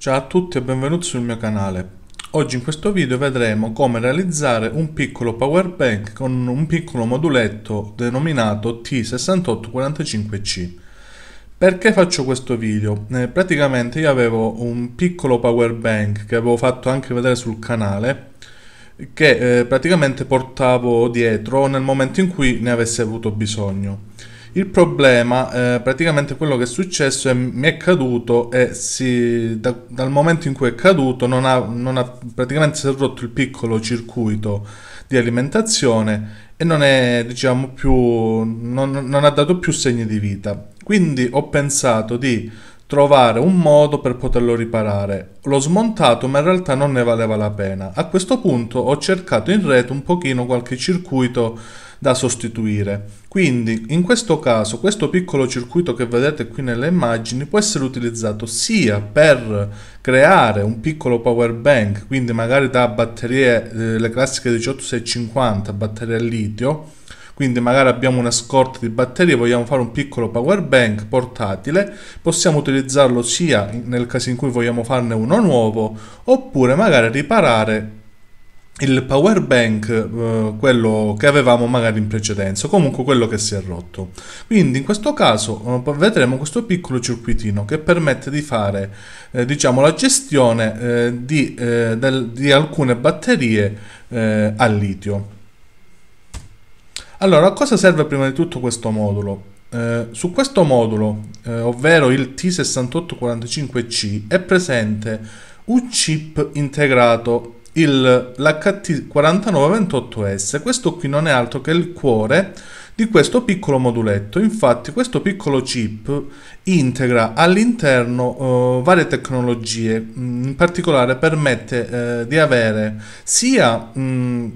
Ciao a tutti e benvenuti sul mio canale. Oggi in questo video vedremo come realizzare un piccolo power bank con un piccolo moduletto denominato T6845C. Perché faccio questo video? Eh, praticamente io avevo un piccolo power bank che avevo fatto anche vedere sul canale che eh, praticamente portavo dietro nel momento in cui ne avessi avuto bisogno. Il problema, eh, praticamente quello che è successo è mi è caduto e si, da, dal momento in cui è caduto non ha, non ha praticamente si è rotto il piccolo circuito di alimentazione e non è diciamo più non, non ha dato più segni di vita. Quindi ho pensato di trovare un modo per poterlo riparare. L'ho smontato ma in realtà non ne valeva la pena. A questo punto ho cercato in rete un pochino qualche circuito da sostituire. Quindi in questo caso questo piccolo circuito che vedete qui nelle immagini può essere utilizzato sia per creare un piccolo power bank, quindi magari da batterie, eh, le classiche 18650, batterie a litio, quindi magari abbiamo una scorta di batterie, vogliamo fare un piccolo power bank portatile, possiamo utilizzarlo sia nel caso in cui vogliamo farne uno nuovo, oppure magari riparare il power bank, eh, quello che avevamo magari in precedenza, comunque quello che si è rotto. Quindi in questo caso eh, vedremo questo piccolo circuitino che permette di fare eh, diciamo, la gestione eh, di, eh, del, di, alcune batterie eh, a litio. Allora, a cosa serve prima di tutto questo modulo? Eh, su questo modulo, eh, ovvero il T6845C, è presente un chip integrato il, l'HT4928S. Questo qui non è altro che il cuore di questo piccolo moduletto. Infatti questo piccolo chip integra all'interno eh, varie tecnologie, mm, in particolare permette eh, di avere sia... Mh, mm,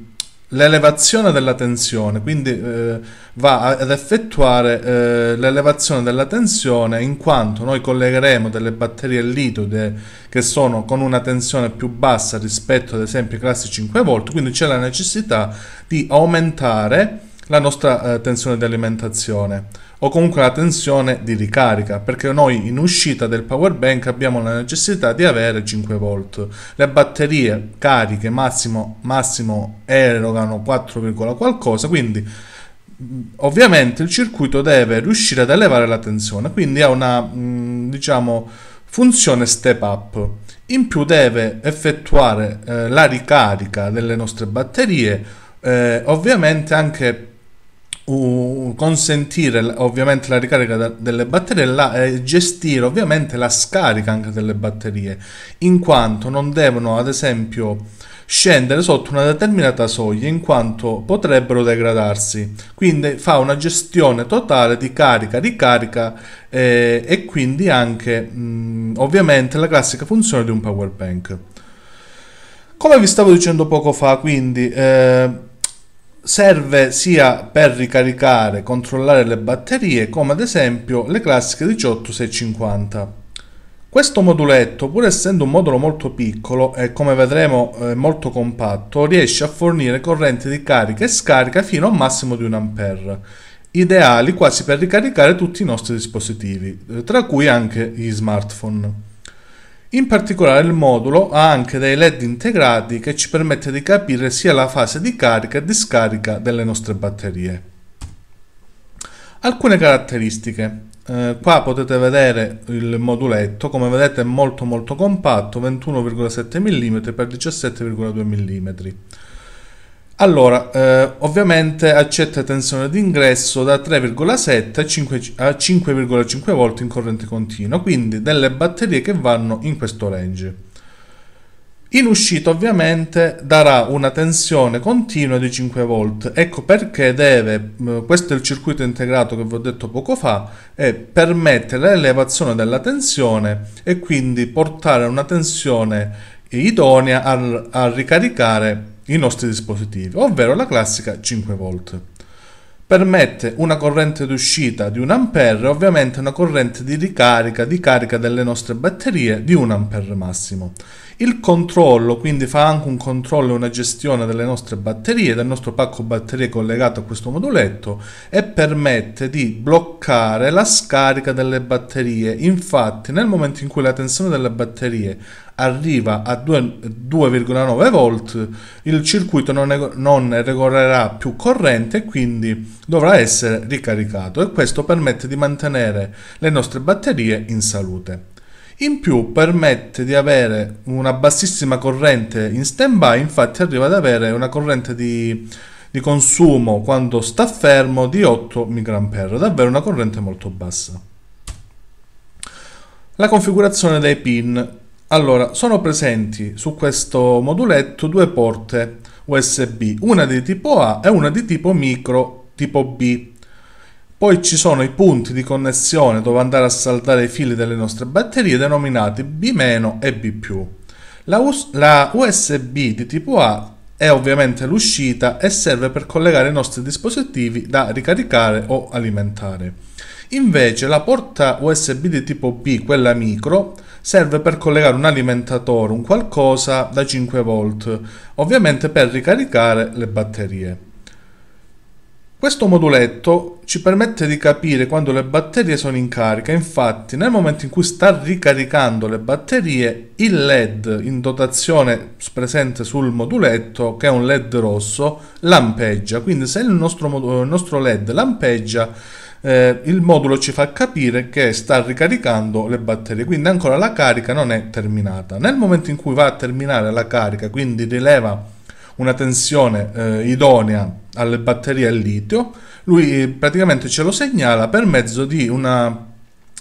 l'elevazione della tensione, quindi eh, va ad effettuare eh, l'elevazione della tensione in quanto noi collegheremo delle batterie litode che sono con una tensione più bassa rispetto ad esempio ai classi 5V, quindi c'è la necessità di aumentare la nostra eh, tensione di alimentazione o comunque la tensione di ricarica perché noi in uscita del power bank abbiamo la necessità di avere 5 volt le batterie cariche massimo, massimo erogano 4, qualcosa quindi ovviamente il circuito deve riuscire ad elevare la tensione quindi ha una mh, diciamo funzione step up in più deve effettuare eh, la ricarica delle nostre batterie eh, ovviamente anche consentire ovviamente la ricarica delle batterie la, e eh, gestire ovviamente la scarica anche delle batterie, in quanto non devono ad esempio scendere sotto una determinata soglia in quanto potrebbero degradarsi quindi fa una gestione totale di carica ricarica eh, e quindi anche mh, ovviamente la classica funzione di un power bank come vi stavo dicendo poco fa quindi eh, serve sia per ricaricare, e controllare le batterie, come ad esempio le classiche 18650. Questo moduletto, pur essendo un modulo molto piccolo e come vedremo eh, molto compatto, riesce a fornire corrente di carica e scarica fino a un massimo di 1 A, ideali quasi per ricaricare tutti i nostri dispositivi, eh, tra cui anche gli smartphone. In particolare il modulo ha anche dei LED integrati che ci permette di capire sia la fase di carica e di scarica delle nostre batterie. Alcune caratteristiche. Eh, qua potete vedere il moduletto, come vedete è molto molto compatto, 21,7 mm x 17,2 mm. Allora, eh, ovviamente accetta tensione d'ingresso da 3,7 a 5,5 volt in corrente continua, quindi delle batterie che vanno in questo range. In uscita ovviamente darà una tensione continua di 5 volt, ecco perché deve, mm, questo è il circuito integrato che vi ho detto poco fa, è permettere l'elevazione della tensione e quindi portare una tensione idonea a, a ricaricare i nostri dispositivi, ovvero la classica 5V. Permette una corrente d'uscita di 1 A e ovviamente una corrente di ricarica, di carica delle nostre batterie di 1 A massimo il controllo, quindi fa anche un controllo e una gestione delle nostre batterie, del nostro pacco batterie collegato a questo moduletto e permette di bloccare la scarica delle batterie. Infatti nel momento in cui la tensione delle batterie arriva a 2,9 volt, il circuito non, ne, non regorerà più corrente e quindi dovrà essere ricaricato e questo permette di mantenere le nostre batterie in salute. In più permette di avere una bassissima corrente in stand-by, infatti arriva ad avere una corrente di, di consumo quando sta fermo di 8 mA, davvero una corrente molto bassa. La configurazione dei pin. Allora, sono presenti su questo moduletto due porte USB, una di tipo A e una di tipo micro tipo B poi ci sono i punti di connessione dove andare a saldare i fili delle nostre batterie denominati B- e B+. La, US- la USB di tipo A è ovviamente l'uscita e serve per collegare i nostri dispositivi da ricaricare o alimentare. Invece la porta USB di tipo B, quella micro, serve per collegare un alimentatore, un qualcosa da 5 V, ovviamente per ricaricare le batterie. Questo moduletto ci permette di capire quando le batterie sono in carica, infatti nel momento in cui sta ricaricando le batterie il LED in dotazione presente sul moduletto, che è un LED rosso, lampeggia, quindi se il nostro, eh, il nostro LED lampeggia eh, il modulo ci fa capire che sta ricaricando le batterie, quindi ancora la carica non è terminata. Nel momento in cui va a terminare la carica, quindi rileva una tensione eh, idonea alle batterie al litio, lui eh, praticamente ce lo segnala per mezzo una,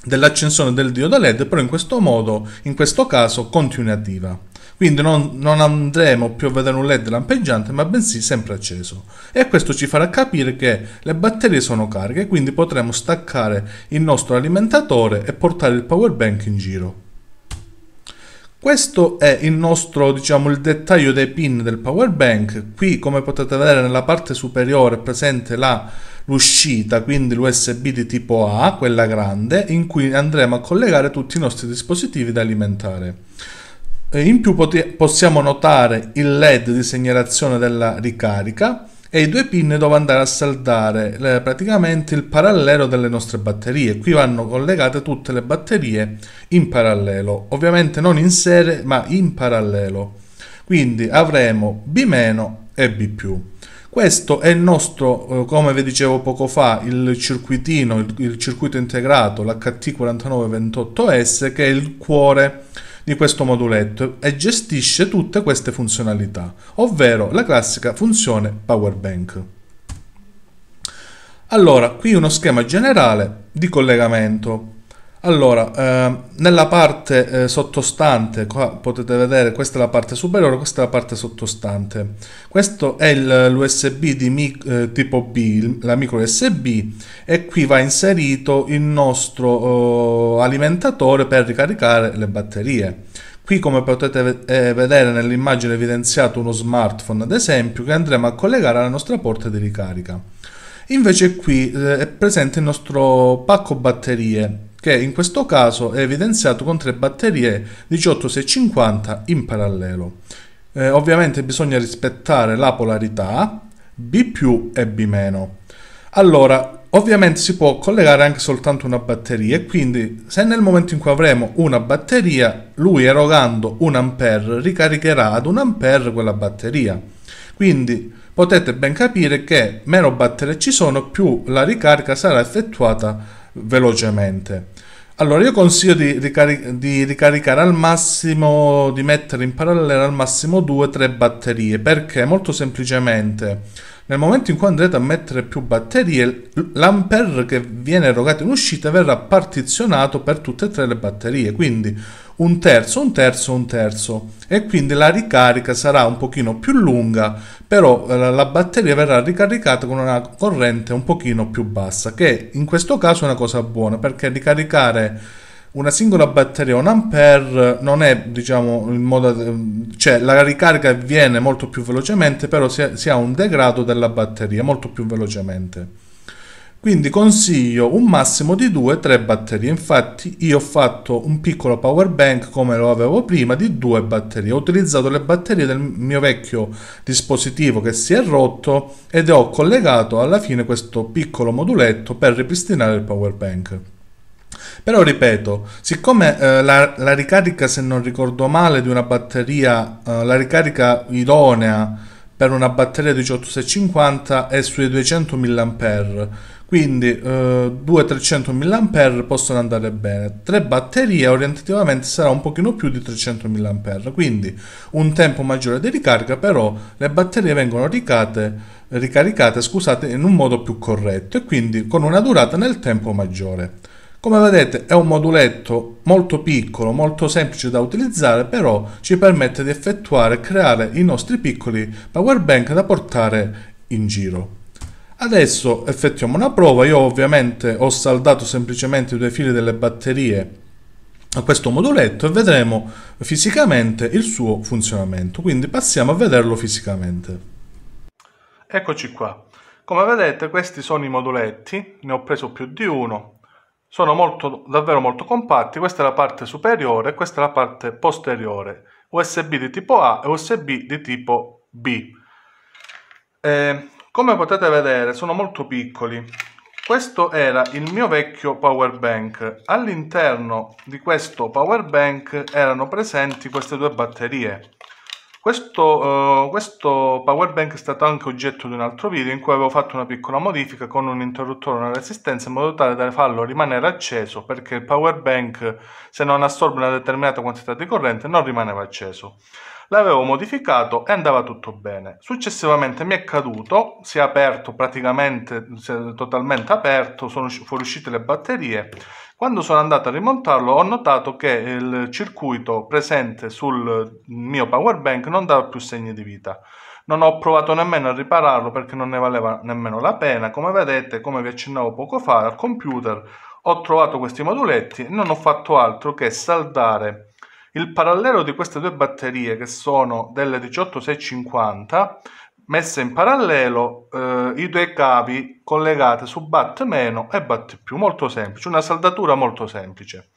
dell'accensione del diodo LED, però in questo modo, in questo caso, continuativa. Quindi non, non, andremo più a vedere un LED lampeggiante, ma bensì sempre acceso. E questo ci farà capire che le batterie sono cariche, quindi potremo staccare il nostro alimentatore e portare il power bank in giro. Questo è il nostro, diciamo, il dettaglio dei pin del power bank. Qui, come potete vedere, nella parte superiore è presente l'uscita, quindi l'USB di tipo A, quella grande, in cui andremo a collegare tutti i nostri dispositivi da alimentare. In più possiamo notare il LED di segnalazione della ricarica, e i due pin dove andare a saldare eh, praticamente il parallelo delle nostre batterie qui vanno collegate tutte le batterie in parallelo ovviamente non in serie ma in parallelo quindi avremo B- e B+. Questo è il nostro, eh, come vi dicevo poco fa, il circuitino, il, il circuito integrato, l'HT4928S che è il cuore di questo moduletto e gestisce tutte queste funzionalità, ovvero la classica funzione power bank. Allora, qui uno schema generale di collegamento allora, eh, nella parte eh, sottostante, qua potete vedere, questa è la parte superiore, questa è la parte sottostante. Questo è l'USB di eh, tipo B, la micro USB, e qui va inserito il nostro oh, alimentatore per ricaricare le batterie. Qui come potete eh, vedere nell'immagine è evidenziato uno smartphone ad esempio che andremo a collegare alla nostra porta di ricarica. Invece qui eh, è presente il nostro pacco batterie che in questo caso è evidenziato con tre batterie 18650 in parallelo. Eh, ovviamente bisogna rispettare la polarità B più e B-. Allora, ovviamente si può collegare anche soltanto una batteria e quindi se nel momento in cui avremo una batteria, lui erogando 1 ampere ricaricherà ad 1 ampere quella batteria. Quindi potete ben capire che meno batterie ci sono, più la ricarica sarà effettuata velocemente. Allora io consiglio di, ricari- di, ricaricare al massimo, di mettere in parallelo al massimo 2-3 batterie perché molto semplicemente nel momento in cui andrete a mettere più batterie l'ampere che viene erogato in uscita verrà partizionato per tutte e tre le batterie quindi un terzo, un terzo, un terzo e quindi la ricarica sarà un pochino più lunga, però eh, la batteria verrà ricaricata con una corrente un pochino più bassa, che in questo caso è una cosa buona perché ricaricare una singola batteria un ampere non è diciamo il modo ehm, cioè la ricarica avviene molto più velocemente però si ha un degrado della batteria molto più velocemente quindi consiglio un massimo di 2-3 batterie infatti io ho fatto un piccolo power bank come lo avevo prima di 2 batterie ho utilizzato le batterie del mio vecchio dispositivo che si è rotto ed ho collegato alla fine questo piccolo moduletto per ripristinare il power bank però ripeto, siccome eh, la, la, ricarica, se non ricordo male, di una batteria, eh, la ricarica idonea per una batteria 18650 è sui 200 mAh, quindi eh, 2-300 mAh possono andare bene 3 batterie orientativamente sarà un pochino più di 300 mAh quindi un tempo maggiore di ricarica però le batterie vengono ricate, ricaricate scusate, in un modo più corretto e quindi con una durata nel tempo maggiore come vedete è un moduletto molto piccolo, molto semplice da utilizzare, però ci permette di effettuare e creare i nostri piccoli power bank da portare in giro. Adesso effettuiamo una prova, io ovviamente ho saldato semplicemente i due fili delle batterie a questo moduletto e vedremo fisicamente il suo funzionamento, quindi passiamo a vederlo fisicamente. Eccoci qua, come vedete questi sono i moduletti, ne ho preso più di uno, sono molto, davvero molto compatti, questa è la parte superiore e questa è la parte posteriore, USB di tipo A e USB di tipo B. Eh, come potete vedere sono molto piccoli. Questo era il mio vecchio power bank. All'interno di questo power bank erano presenti queste due batterie. Questo, eh, questo power bank è stato anche oggetto di un altro video in cui avevo fatto una piccola modifica con un interruttore e una resistenza in modo tale da farlo rimanere acceso perché il power bank se non assorbe una determinata quantità di corrente non rimaneva acceso l'avevo modificato e andava tutto bene. Successivamente mi è caduto, si è aperto praticamente, si è totalmente aperto, sono fuoriuscite le batterie. Quando sono andato a rimontarlo ho notato che il circuito presente sul mio power bank non dava più segni di vita. Non ho provato nemmeno a ripararlo perché non ne valeva nemmeno la pena. Come vedete, come vi accennavo poco fa, al computer ho trovato questi moduletti e non ho fatto altro che saldare il parallelo di queste due batterie, che sono delle 18650, messe in parallelo eh, i due cavi collegati su bat e bat molto semplice, una saldatura molto semplice.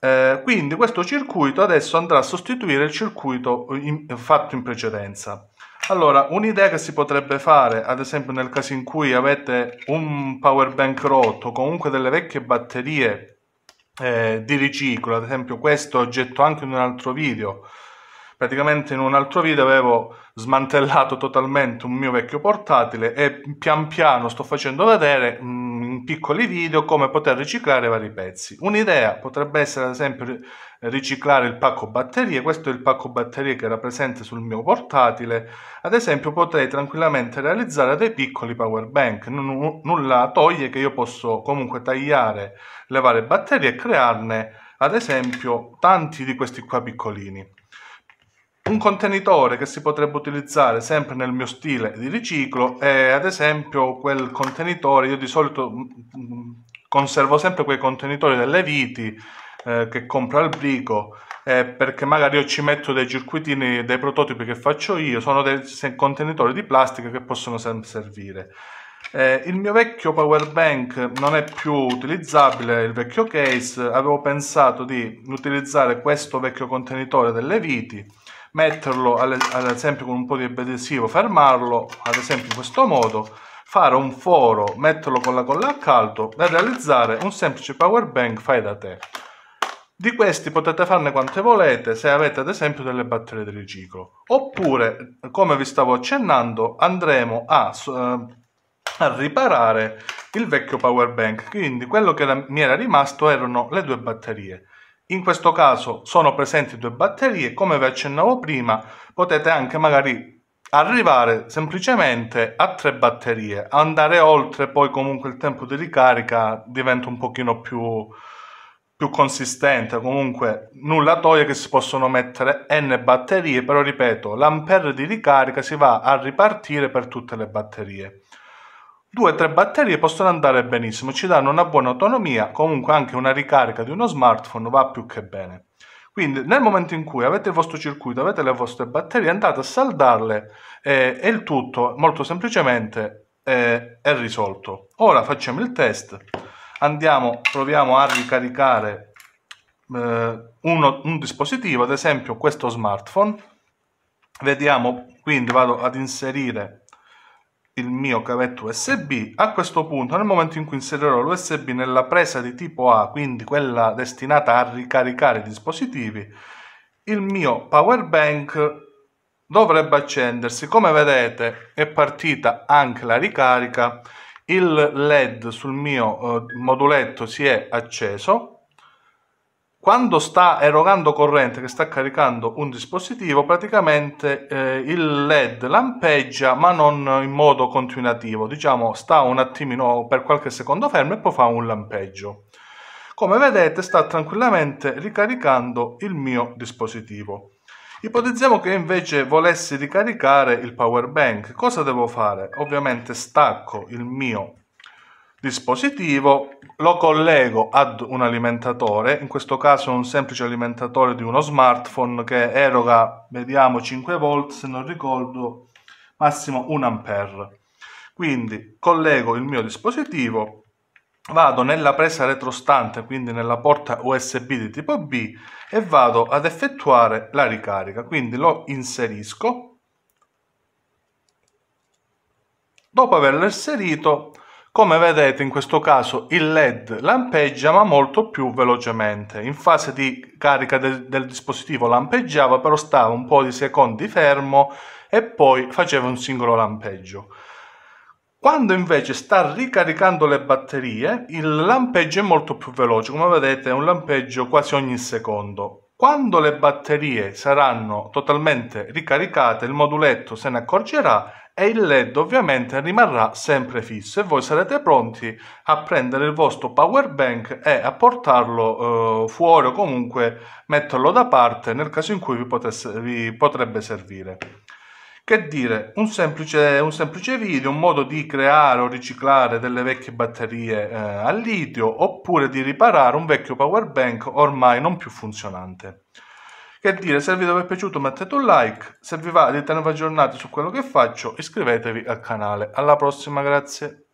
Eh, quindi questo circuito adesso andrà a sostituire il circuito eh, in, fatto in precedenza. Allora, un'idea che si potrebbe fare, ad esempio nel caso in cui avete un power bank rotto, comunque delle vecchie batterie eh, di riciclo, ad esempio questo oggetto anche in un altro video, praticamente in un altro video avevo smantellato totalmente un mio vecchio portatile e pian piano sto facendo vedere mh, mm, piccoli video come poter riciclare vari pezzi. Un'idea potrebbe essere ad esempio riciclare il pacco batterie, questo è il pacco batterie che era presente sul mio portatile, ad esempio potrei tranquillamente realizzare dei piccoli power bank, N- nulla toglie che io posso comunque tagliare le varie batterie e crearne ad esempio tanti di questi qua piccolini. Un contenitore che si potrebbe utilizzare sempre nel mio stile di riciclo è ad esempio quel contenitore, io di solito mm, mm, conservo sempre quei contenitori delle viti eh, che compro al brico eh, perché magari io ci metto dei circuitini, dei prototipi che faccio io, sono dei contenitori di plastica che possono sempre servire. Eh, il mio vecchio power bank non è più utilizzabile, il vecchio case, avevo pensato di utilizzare questo vecchio contenitore delle viti metterlo ad esempio con un po' di adesivo, fermarlo ad esempio in questo modo, fare un foro, metterlo con la colla a caldo e realizzare un semplice power bank fai da te. Di questi potete farne quante volete se avete ad esempio delle batterie di riciclo. Oppure, come vi stavo accennando, andremo a, eh, a riparare il vecchio power bank. Quindi quello che mi era rimasto erano le due batterie. In questo caso sono presenti due batterie, come vi accennavo prima, potete anche magari arrivare semplicemente a tre batterie, andare oltre poi comunque il tempo di ricarica diventa un pochino più, più consistente, comunque nulla toglie che si possono mettere n batterie, però ripeto, l'ampere di ricarica si va a ripartire per tutte le batterie. Due o tre batterie possono andare benissimo, ci danno una buona autonomia, comunque anche una ricarica di uno smartphone va più che bene. Quindi nel momento in cui avete il vostro circuito, avete le vostre batterie, andate a saldarle eh, e il tutto molto semplicemente eh, è risolto. Ora facciamo il test, andiamo, proviamo a ricaricare eh, uno, un dispositivo, ad esempio questo smartphone. Vediamo, quindi vado ad inserire il mio cavetto USB. A questo punto, nel momento in cui inserirò l'USB nella presa di tipo A, quindi quella destinata a ricaricare i dispositivi, il mio power bank dovrebbe accendersi. Come vedete, è partita anche la ricarica. Il LED sul mio eh, moduletto si è acceso quando sta erogando corrente, che sta caricando un dispositivo, praticamente eh, il LED lampeggia ma non in modo continuativo, diciamo sta un attimino per qualche secondo fermo e poi fa un lampeggio. Come vedete sta tranquillamente ricaricando il mio dispositivo. Ipotizziamo che invece volessi ricaricare il power bank, cosa devo fare? Ovviamente stacco il mio dispositivo, lo collego ad un alimentatore, in questo caso un semplice alimentatore di uno smartphone che eroga, vediamo, 5 volt, se non ricordo, massimo 1 ampere. Quindi collego il mio dispositivo, vado nella presa retrostante, quindi nella porta USB di tipo B e vado ad effettuare la ricarica. Quindi lo inserisco. Dopo averlo inserito come vedete in questo caso il LED lampeggia ma molto più velocemente. In fase di carica del, del dispositivo lampeggiava però stava un po' di secondi fermo e poi faceva un singolo lampeggio. Quando invece sta ricaricando le batterie, il lampeggio è molto più veloce, come vedete è un lampeggio quasi ogni secondo. Quando le batterie saranno totalmente ricaricate, il moduletto se ne accorgerà e il LED ovviamente rimarrà sempre fisso e voi sarete pronti a prendere il vostro power bank e a portarlo eh, fuori o comunque metterlo da parte nel caso in cui vi, potesse, vi potrebbe servire. Che dire, un semplice, un semplice, video, un modo di creare o riciclare delle vecchie batterie eh, a litio oppure di riparare un vecchio power bank ormai non più funzionante. Che dire, se il video vi è piaciuto mettete un like, se vi va di tenervi aggiornati su quello che faccio iscrivetevi al canale. Alla prossima, grazie.